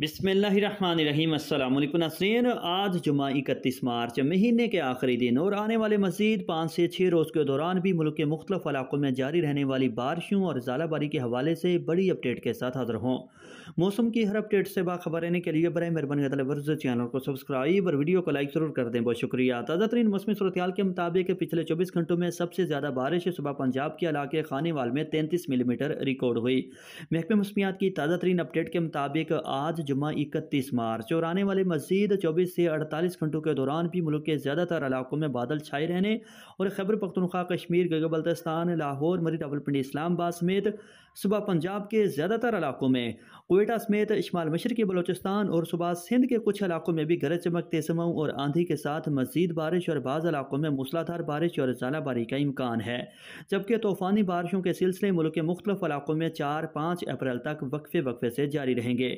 बिसमीम अल्लाम आज जुमा इकतीस मार्च महीने के आखिरी दिन और आने वाले मजीद पाँच से छः रोज़ के दौरान भी मुल्क के मुख्तफ इलाकों में जारी रहने वाली बारिशों और झालाबारी के हवाले से बड़ी अपडेट के साथ हाजिर हों मौसम की हर अपडेट से बाखबर रहने के लिए बर मेहरबानी वर्ज चैनल को सब्सक्राइब और वीडियो को लाइक ज़रूर कर दें बहुत शुक्रिया ताज़ा तरीन मौसमी सूरत के मुताबिक पिछले चौबीस घंटों में सबसे ज़्यादा बारिश सुबह पंजाब के इलाके खानीवाल में तैंतीस मिलीमीटर रिकॉर्ड हुई महकमे मौसमियात की ताज़ा तरीन अपडेट के मुताबिक आज जुमा इकतीस मार्च और आने वाले मजीद चौबीस से अड़तालीस घंटों के दौरान भी मुल्क के ज़्यादातर इलाकों में बादल छाए रहने और खैबर पख्तनख्वा कश्मीर गग बल्तिस्तान लाहौर मरी रावलपिंडी इस्लामाबाद समेत सुबह पंजाब के ज़्यादातर इलाकों में कोयटा समेत शमाल मशरकी बलोचिस्तान और सुबह सिंध के कुछ इलाकों में भी गरज चमक तेज और आंधी के साथ मजीद बारिश और बाज़ इलाकों में मूसलाधार बारिश और बारी का इम्कान है जबकि तूफ़ानी बारिशों के सिलसिले मुल्क के मुख्तफ इलाकों में चार पाँच अप्रैल तक वक्फे वक्फे से जारी रहेंगे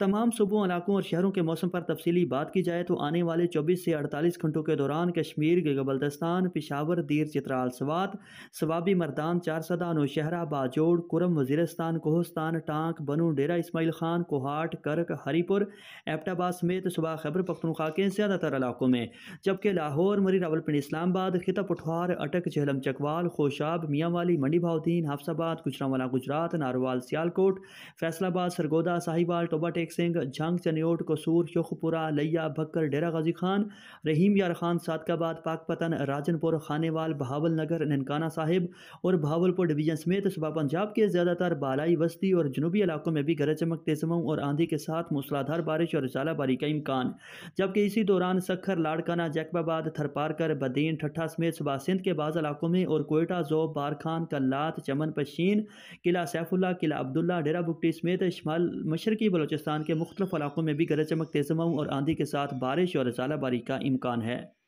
तमाम सूबों इलाकों और शहरों के मौसम पर तफसली बात की जाए तो आने वाले चौबीस से अड़तालीस घंटों के दौरान कश्मीर गबलदस्तान पिशावर दीर चित्राल सवात सवाबी मरदान चार नौशहरा बाजोड़ कुरम वजीरस्तान कोहस्तान टाँक बनू डेरा इसमें इसमाइल खान कोहाट करक हरीपुर एपटाबाद समेत सुबह खैबर पख्तनख्वा के ज़्यादातर इलाकों में जबकि लाहौर मरी रावलपिंडी इस्लामाबाद खिता पठवार अटक चहलम चकवाल खोशाब मियांवाली मंडी भावदीन हाफसाबाद गुजरावाला गुजरात नारोवाल सियालकोट फैसलाबाद सरगोदा साहिवाल टोबा टेक सिंह झंग चनियोट कसूर शोखपुरा लैया भक्कर डेरा गाजी खान रहीम यार खान सादकाबाद पाकपतन राजनपुर खानेवाल बहावल नगर ननकाना साहिब और बहावलपुर डिवीजन समेत सुबह पंजाब के ज़्यादातर बालाई वस्ती और जनूबी इलाकों में भी गरज चमक तेज और आंधी के साथ मूसलाधार बारिश और झालाबारी का इम्कान जबकि इसी दौरान सखर लाड़काना जैकबाबाद थरपारकर बदीन ठट्ठा समेत सुबह सिंध के बाद इलाकों में और कोयटा जोब बारखान कल्लात चमन पशीन किला सैफुल्ला किला अब्दुल्ला डेरा बुकटी समेत शमाल मशरकी बलोचिस्तान के मुख्तलिफ इलाकों में भी गरज चमक तेजमाऊँ और आंधी के साथ बारिश और झालाबारी का इम्कान है